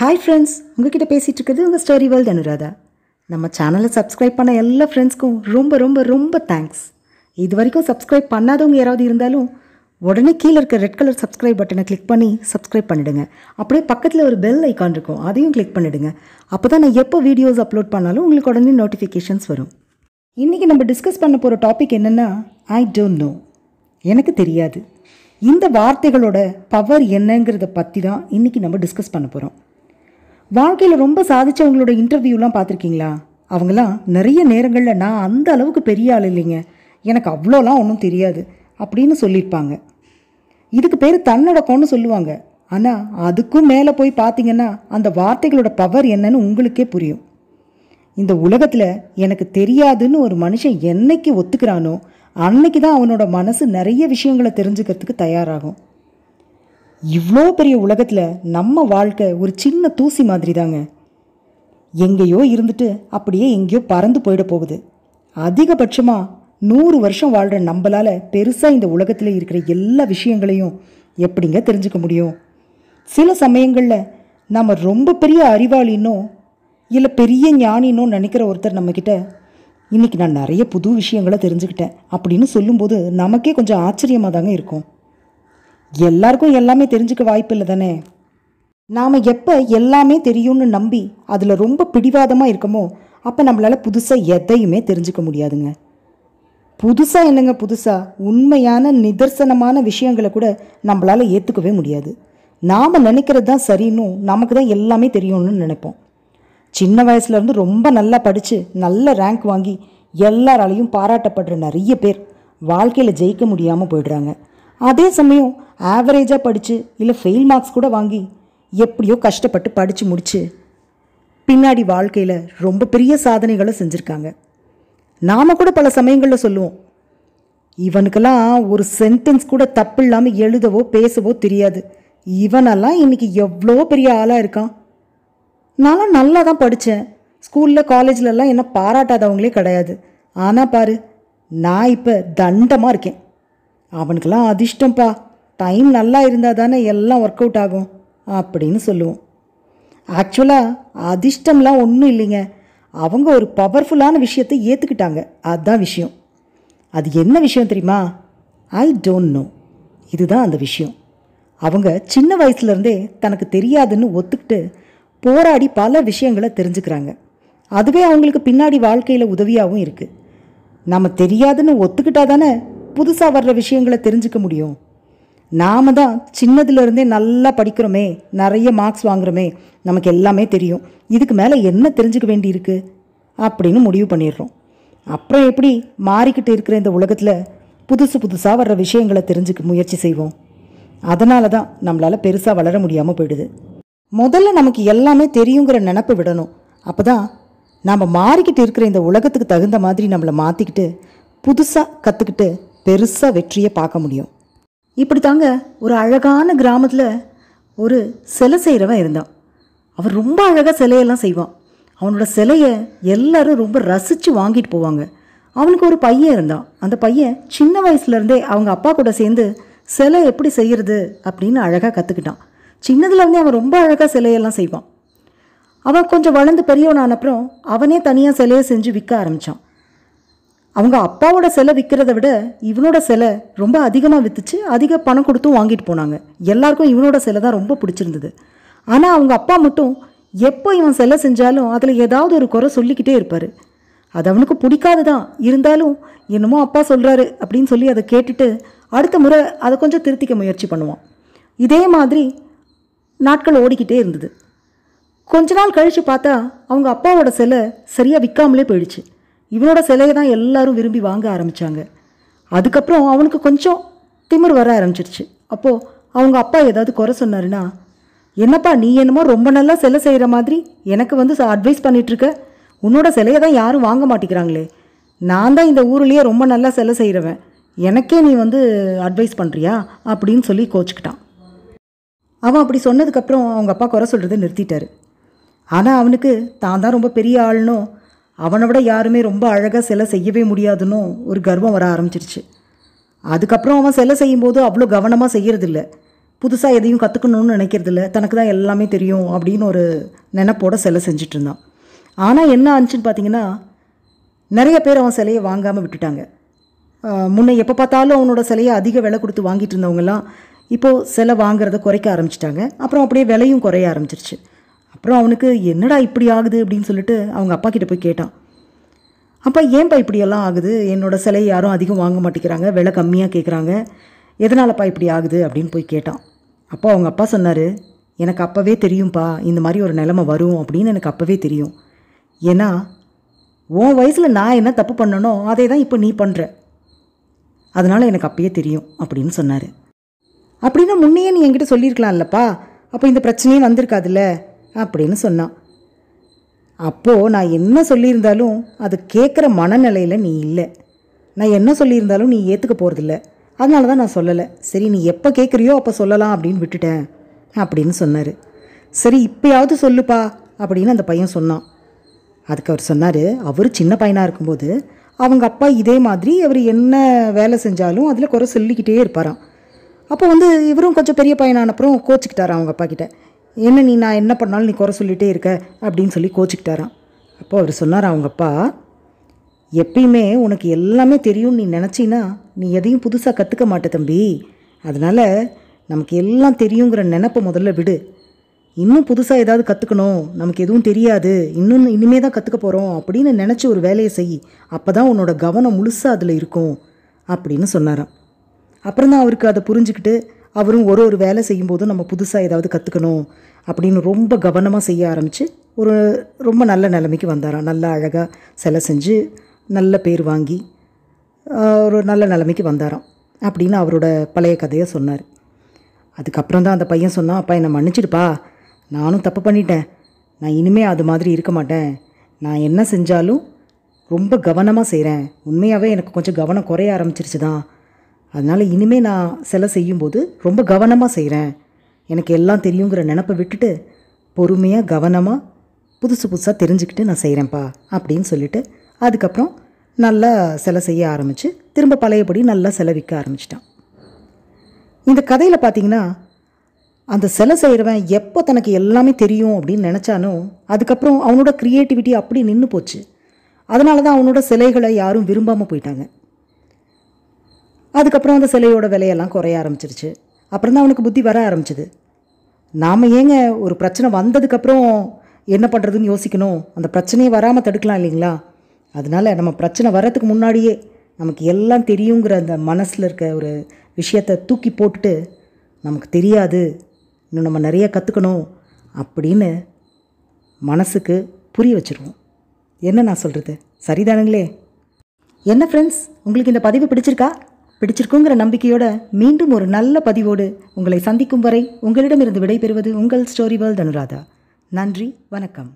hi friends உங்ககிட்ட பேசிகிட்டு இருக்கிறது உங்கள் ஸ்டோரி வேர்ல்ட் அனுராதா நம்ம சேனலை சப்ஸ்கிரைப் பண்ண எல்லா ஃப்ரெண்ட்ஸ்க்கும் ரொம்ப ரொம்ப ரொம்ப தேங்க்ஸ் இது வரைக்கும் சப்ஸ்கிரைப் பண்ணாதவங்க யாராவது இருந்தாலும் உடனே கீழே இருக்க ரெட் கலர் சப்ஸ்கிரைப் பட்டனை கிளிக் பண்ணி சப்ஸ்கிரைப் பண்ணிவிடுங்க அப்படியே பக்கத்தில் ஒரு பெல் ஐக்கான் இருக்கும் அதையும் கிளிக் பண்ணிவிடுங்க அப்போ தான் நான் எப்போ வீடியோஸ் அப்லோட் பண்ணாலும் உங்களுக்கு உடனே நோட்டிஃபிகேஷன்ஸ் வரும் இன்றைக்கி நம்ம டிஸ்கஸ் பண்ண போகிற டாபிக் என்னென்னா ஐ டோன்ட் நோ எனக்கு தெரியாது இந்த வார்த்தைகளோட பவர் என்னங்கிறத பற்றி தான் இன்றைக்கி நம்ம டிஸ்கஸ் பண்ண போகிறோம் வாழ்க்கையில் ரொம்ப சாதிச்சவங்களோட இன்டர்வியூலாம் பார்த்துருக்கீங்களா அவங்களாம் நிறைய நேரங்களில் நான் அந்த அளவுக்கு பெரிய ஆள் இல்லைங்க எனக்கு அவ்வளோலாம் ஒன்றும் தெரியாது அப்படின்னு சொல்லியிருப்பாங்க இதுக்கு பேர் தன்னடக்கம்னு சொல்லுவாங்க ஆனால் அதுக்கும் மேலே போய் பார்த்தீங்கன்னா அந்த வார்த்தைகளோட பவர் என்னன்னு உங்களுக்கே புரியும் இந்த உலகத்தில் எனக்கு தெரியாதுன்னு ஒரு மனுஷன் என்னைக்கு ஒத்துக்கிறானோ அன்னைக்கு தான் அவனோட மனசு நிறைய விஷயங்களை தெரிஞ்சுக்கிறதுக்கு தயாராகும் இவ்வளோ பெரிய உலகத்தில் நம்ம வாழ்க்கை ஒரு சின்ன தூசி மாதிரி தாங்க எங்கேயோ இருந்துட்டு அப்படியே எங்கேயோ பறந்து போயிட போகுது அதிகபட்சமாக நூறு வருஷம் வாழ்கிற நம்மளால் பெருசாக இந்த உலகத்தில் இருக்கிற எல்லா விஷயங்களையும் எப்படிங்க தெரிஞ்சுக்க முடியும் சில சமயங்களில் நம்ம ரொம்ப பெரிய அறிவாளினோ இல்லை பெரிய ஞானினோ நினைக்கிற ஒருத்தர் நம்மக்கிட்ட இன்றைக்கி நான் நிறைய புது விஷயங்களை தெரிஞ்சுக்கிட்டேன் அப்படின்னு சொல்லும்போது நமக்கே கொஞ்சம் ஆச்சரியமாக தாங்க இருக்கும் எல்லாருக்கும் எல்லாமே தெரிஞ்சுக்க வாய்ப்பு இல்லை தானே நாம் எப்போ எல்லாமே தெரியும்னு நம்பி அதில் ரொம்ப பிடிவாதமாக இருக்கமோ அப்போ நம்மளால் புதுசாக எதையுமே தெரிஞ்சுக்க முடியாதுங்க புதுசாக என்னங்க புதுசாக உண்மையான நிதர்சனமான விஷயங்களை கூட நம்மளால் ஏற்றுக்கவே முடியாது நாம் நினைக்கிறது தான் சரின்னு நமக்கு தான் எல்லாமே தெரியும்னு நினைப்போம் சின்ன வயசுலேருந்து ரொம்ப நல்லா படித்து நல்ல ரேங்க் வாங்கி எல்லாராலையும் பாராட்டப்படுற நிறைய பேர் வாழ்க்கையில் ஜெயிக்க முடியாமல் போயிடுறாங்க அதே சமயம் ஆவரேஜாக படித்து இல்லை ஃபெயில் மார்க்ஸ் கூட வாங்கி எப்படியோ கஷ்டப்பட்டு படித்து முடித்து பின்னாடி வாழ்க்கையில் ரொம்ப பெரிய சாதனைகளை செஞ்சுருக்காங்க நாம் கூட பல சமயங்களில் சொல்லுவோம் இவனுக்கெல்லாம் ஒரு சென்டென்ஸ் கூட தப்பு இல்லாமல் எழுதவோ பேசவோ தெரியாது இவனெல்லாம் இன்றைக்கி எவ்வளோ பெரிய ஆளாக இருக்கான் நான்லாம் நல்லா தான் படித்தேன் ஸ்கூலில் காலேஜ்லலாம் என்ன பாராட்டாதவங்களே கிடையாது ஆனால் பாரு நான் இப்போ தண்டமாக இருக்கேன் அவனுக்கெல்லாம் அதிர்ஷ்டம்ப்பா டைம் நல்லா இருந்தால் தானே எல்லாம் ஒர்க் அவுட் ஆகும் அப்படின்னு சொல்லுவோம் ஆக்சுவலாக அதிர்ஷ்டம்லாம் ஒன்றும் இல்லைங்க அவங்க ஒரு பவர்ஃபுல்லான விஷயத்தை ஏற்றுக்கிட்டாங்க அதுதான் விஷயம் அது என்ன விஷயம் தெரியுமா ஐ டோன்ட் நோ இதுதான் அந்த விஷயம் அவங்க சின்ன வயசுலேருந்தே தனக்கு தெரியாதுன்னு ஒத்துக்கிட்டு போராடி பல விஷயங்களை தெரிஞ்சுக்கிறாங்க அதுவே அவங்களுக்கு பின்னாடி வாழ்க்கையில் உதவியாகவும் இருக்குது நம்ம தெரியாதுன்னு ஒத்துக்கிட்டா தானே புதுசாக வர்ற விஷயங்களை தெரிஞ்சுக்க முடியும் நாம் தான் சின்னதுலேருந்தே நல்லா படிக்கிறோமே நிறைய மார்க்ஸ் வாங்குகிறோமே நமக்கு எல்லாமே தெரியும் இதுக்கு மேலே என்ன தெரிஞ்சுக்க வேண்டியிருக்கு அப்படின்னு முடிவு பண்ணிடுறோம் அப்புறம் எப்படி மாறிக்கிட்டு இருக்கிற இந்த உலகத்தில் புதுசு புதுசாக வர்ற விஷயங்களை தெரிஞ்சுக்க முயற்சி செய்வோம் அதனால தான் நம்மளால் பெருசாக வளர முடியாமல் போயிடுது முதல்ல நமக்கு எல்லாமே தெரியுங்கிற நினப்பை விடணும் அப்போ தான் நாம் மாறிக்கிட்டு இருக்கிற இந்த உலகத்துக்கு தகுந்த மாதிரி நம்மளை மாற்றிக்கிட்டு புதுசாக கற்றுக்கிட்டு பெருசாக வெற்றியை பார்க்க முடியும் இப்படி தாங்க ஒரு அழகான கிராமத்தில் ஒரு சிலை செய்கிறவன் இருந்தான் அவன் ரொம்ப அழகாக சிலையெல்லாம் செய்வான் அவனோட சிலையை எல்லாரும் ரொம்ப ரசித்து வாங்கிட்டு போவாங்க அவனுக்கு ஒரு பையன் இருந்தான் அந்த பையன் சின்ன வயசுலேருந்தே அவங்க அப்பா கூட சேர்ந்து சிலை எப்படி செய்கிறது அப்படின்னு அழகாக கற்றுக்கிட்டான் சின்னதுலேருந்தே அவன் ரொம்ப அழகாக சிலையெல்லாம் செய்வான் அவன் கொஞ்சம் வளர்ந்து பெரியவனான அப்புறம் அவனே தனியாக சிலையை செஞ்சு விற்க ஆரம்பித்தான் அவங்க அப்பாவோட சிலை விற்கிறத விட இவனோட சிலை ரொம்ப அதிகமாக விற்றுச்சு அதிக பணம் கொடுத்தும் வாங்கிட்டு போனாங்க எல்லாருக்கும் இவனோட சிலை தான் ரொம்ப பிடிச்சிருந்தது ஆனால் அவங்க அப்பா மட்டும் எப்போ இவன் சிலை செஞ்சாலும் அதில் ஏதாவது ஒரு குறை சொல்லிக்கிட்டே இருப்பார் அது அவனுக்கு பிடிக்காது தான் இருந்தாலும் என்னமோ அப்பா சொல்கிறாரு அப்படின்னு சொல்லி அதை கேட்டுட்டு அடுத்த முறை அதை கொஞ்சம் திருத்திக்க முயற்சி பண்ணுவான் இதே மாதிரி நாட்கள் ஓடிக்கிட்டே இருந்தது கொஞ்ச நாள் கழித்து பார்த்தா அவங்க அப்பாவோட சிலை சரியாக விற்காமலே போயிடுச்சு இவனோட சிலையை தான் எல்லாரும் விரும்பி வாங்க ஆரம்பித்தாங்க அதுக்கப்புறம் அவனுக்கு கொஞ்சம் திமிர் வர ஆரம்பிச்சிருச்சு அப்போது அவங்க அப்பா ஏதாவது குறை சொன்னாருன்னா என்னப்பா நீ என்னமோ ரொம்ப நல்லா சிலை செய்கிற மாதிரி எனக்கு வந்து அட்வைஸ் பண்ணிகிட்ருக்க உன்னோட சிலையை தான் யாரும் வாங்க மாட்டேங்கிறாங்களே நான் தான் இந்த ஊர்லேயே ரொம்ப நல்லா சிலை செய்கிறவன் எனக்கே நீ வந்து அட்வைஸ் பண்ணுறியா அப்படின்னு சொல்லி கோச்சிக்கிட்டான் அவன் அப்படி சொன்னதுக்கப்புறம் அவங்க அப்பா குறை சொல்கிறத நிறுத்திட்டாரு ஆனால் அவனுக்கு தான் தான் ரொம்ப பெரிய ஆள்னும் அவனை விட யாருமே ரொம்ப அழகாக சிலை செய்யவே முடியாதுன்னு ஒரு கர்வம் வர ஆரம்பிச்சிருச்சு அதுக்கப்புறம் அவன் சிலை செய்யும்போது அவ்வளோ கவனமாக செய்கிறதில்ல புதுசாக எதையும் கற்றுக்கணும்னு நினைக்கிறதில்ல தனக்கு தான் எல்லாமே தெரியும் அப்படின்னு ஒரு நினப்போட சிலை செஞ்சுட்டு இருந்தான் ஆனால் என்ன ஆச்சுன்னு பார்த்தீங்கன்னா நிறைய பேர் அவன் சிலையை வாங்காமல் விட்டுட்டாங்க முன்னே எப்போ பார்த்தாலும் அவனோட சிலையை அதிக விலை கொடுத்து வாங்கிட்டு இருந்தவங்கலாம் இப்போது சிலை வாங்குறத குறைக்க ஆரம்பிச்சிட்டாங்க அப்புறம் அப்படியே விலையும் குறைய ஆரம்பிச்சிருச்சு அப்புறம் அவனுக்கு என்னடா இப்படி ஆகுது அப்படின்னு சொல்லிட்டு அவங்க அப்பா கிட்டே போய் கேட்டான் அப்பா ஏன்ப்பா இப்படியெல்லாம் ஆகுது என்னோடய சிலை யாரும் அதிகம் வாங்க மாட்டேங்கிறாங்க விலை கம்மியாக கேட்குறாங்க எதனாலப்பா இப்படி ஆகுது அப்படின்னு போய் கேட்டான் அப்பா அவங்க அப்பா சொன்னார் எனக்கு அப்போவே தெரியும்ப்பா இந்த மாதிரி ஒரு நிலமை வரும் அப்படின்னு எனக்கு அப்போவே தெரியும் ஏன்னா உன் வயசில் நான் என்ன தப்பு பண்ணனோ அதே தான் இப்போ நீ பண்ணுற அதனால் எனக்கு அப்பயே தெரியும் அப்படின்னு சொன்னார் அப்படின்னா முன்னையே நீ என்கிட்ட சொல்லியிருக்கலாம் இல்லைப்பா அப்போ இந்த பிரச்சனையே வந்திருக்காதுல்ல அப்படின்னு சொன்னான் அப்போது நான் என்ன சொல்லியிருந்தாலும் அது கேட்குற மனநிலையில் நீ இல்லை நான் என்ன சொல்லியிருந்தாலும் நீ ஏற்றுக்க போகிறதில்ல அதனால தான் நான் சொல்லலை சரி நீ எப்போ கேட்குறியோ அப்போ சொல்லலாம் அப்படின்னு விட்டுட்டேன் அப்படின்னு சொன்னார் சரி இப்போயாவது சொல்லுப்பா அப்படின்னு அந்த பையன் சொன்னான் அதுக்கு அவர் சொன்னார் அவர் சின்ன பையனாக இருக்கும்போது அவங்க அப்பா இதே மாதிரி அவர் என்ன வேலை செஞ்சாலும் அதில் குறை சொல்லிக்கிட்டே இருப்பாராம் அப்போ வந்து இவரும் கொஞ்சம் பெரிய பையனானப்புறம் கோச்சிக்கிட்டாரான் அவங்க அப்பா கிட்ட என்ன நீ நான் என்ன பண்ணாலும் நீ குறை சொல்லிகிட்டே இருக்க அப்படின்னு சொல்லி கோச்சிக்கிட்டாரான் அப்போ அவர் சொன்னார் அவங்க அப்பா எப்பயுமே உனக்கு எல்லாமே தெரியும்னு நீ நினச்சின்னா நீ எதையும் புதுசாக கற்றுக்க மாட்டே தம்பி அதனால் நமக்கு எல்லாம் தெரியுங்கிற நினப்பை முதல்ல விடு இன்னும் புதுசாக ஏதாவது கற்றுக்கணும் நமக்கு எதுவும் தெரியாது இன்னும் இனிமே தான் கற்றுக்க போகிறோம் அப்படின்னு நினச்சி ஒரு வேலையை செய் அப்போ தான் உன்னோட கவனம் முழுசாக அதில் இருக்கும் அப்படின்னு சொன்னாராம் அப்புறம் தான் அவருக்கு அதை புரிஞ்சுக்கிட்டு அவரும் ஒரு ஒரு வேலை செய்யும்போதும் நம்ம புதுசாக ஏதாவது கற்றுக்கணும் அப்படின்னு ரொம்ப கவனமாக செய்ய ஆரம்பித்து ஒரு ரொம்ப நல்ல நிலைமைக்கு வந்தாராம் நல்லா அழகாக சிலை செஞ்சு நல்ல பேர் வாங்கி ஒரு நல்ல நிலைமைக்கு வந்தாராம் அப்படின்னு அவரோட பழைய கதையை சொன்னார் அதுக்கப்புறம் தான் அந்த பையன் சொன்னான் அப்பா என்னை மன்னிச்சிடுப்பா நானும் தப்பு பண்ணிட்டேன் நான் இனிமேல் அது மாதிரி இருக்க மாட்டேன் நான் என்ன செஞ்சாலும் ரொம்ப கவனமாக செய்கிறேன் உண்மையாகவே எனக்கு கொஞ்சம் கவனம் குறைய ஆரம்பிச்சிருச்சு தான் அதனால் இனிமேல் நான் சிலை செய்யும்போது ரொம்ப கவனமாக செய்கிறேன் எனக்கு எல்லாம் தெரியுங்கிற நினப்பை விட்டுட்டு பொறுமையாக கவனமாக புதுசு புதுசாக தெரிஞ்சுக்கிட்டு நான் செய்கிறேன்ப்பா அப்படின்னு சொல்லிவிட்டு அதுக்கப்புறம் நல்லா சிலை செய்ய ஆரம்பித்து திரும்ப பழையபடி நல்லா சிலை விற்க ஆரம்பிச்சிட்டான் இந்த கதையில் பார்த்திங்கன்னா அந்த சிலை செய்கிறவன் எப்போ தனக்கு எல்லாமே தெரியும் அப்படின்னு நினச்சானோ அதுக்கப்புறம் அவனோட க்ரியேட்டிவிட்டி அப்படி நின்று போச்சு அதனால தான் அவனோட சிலைகளை யாரும் விரும்பாமல் போயிட்டாங்க அதுக்கப்புறம் அந்த சிலையோட விலையெல்லாம் குறைய ஆரம்பிச்சிருச்சு அப்புறம் தான் அவனுக்கு புத்தி வர ஆரம்பிச்சிது நாம் ஏங்க ஒரு பிரச்சனை வந்ததுக்கப்புறம் என்ன பண்ணுறதுன்னு யோசிக்கணும் அந்த பிரச்சனையை வராமல் தடுக்கலாம் இல்லைங்களா அதனால் நம்ம பிரச்சனை வர்றதுக்கு முன்னாடியே நமக்கு எல்லாம் தெரியுங்கிற அந்த மனசில் இருக்க ஒரு விஷயத்தை தூக்கி போட்டுட்டு நமக்கு தெரியாது இன்னும் நம்ம நிறைய கற்றுக்கணும் அப்படின்னு மனசுக்கு புரிய வச்சுருவோம் என்ன நான் சொல்கிறது சரிதானுங்களே என்ன ஃப்ரெண்ட்ஸ் உங்களுக்கு இந்த பதிவு பிடிச்சிருக்கா பிடிச்சிருக்குங்கிற நம்பிக்கையோட மீண்டும் ஒரு நல்ல பதிவோடு உங்களை சந்திக்கும் வரை உங்களிடமிருந்து விடைபெறுவது உங்கள் ஸ்டோரி வேர்ல்ட் அனுராதா நன்றி வணக்கம்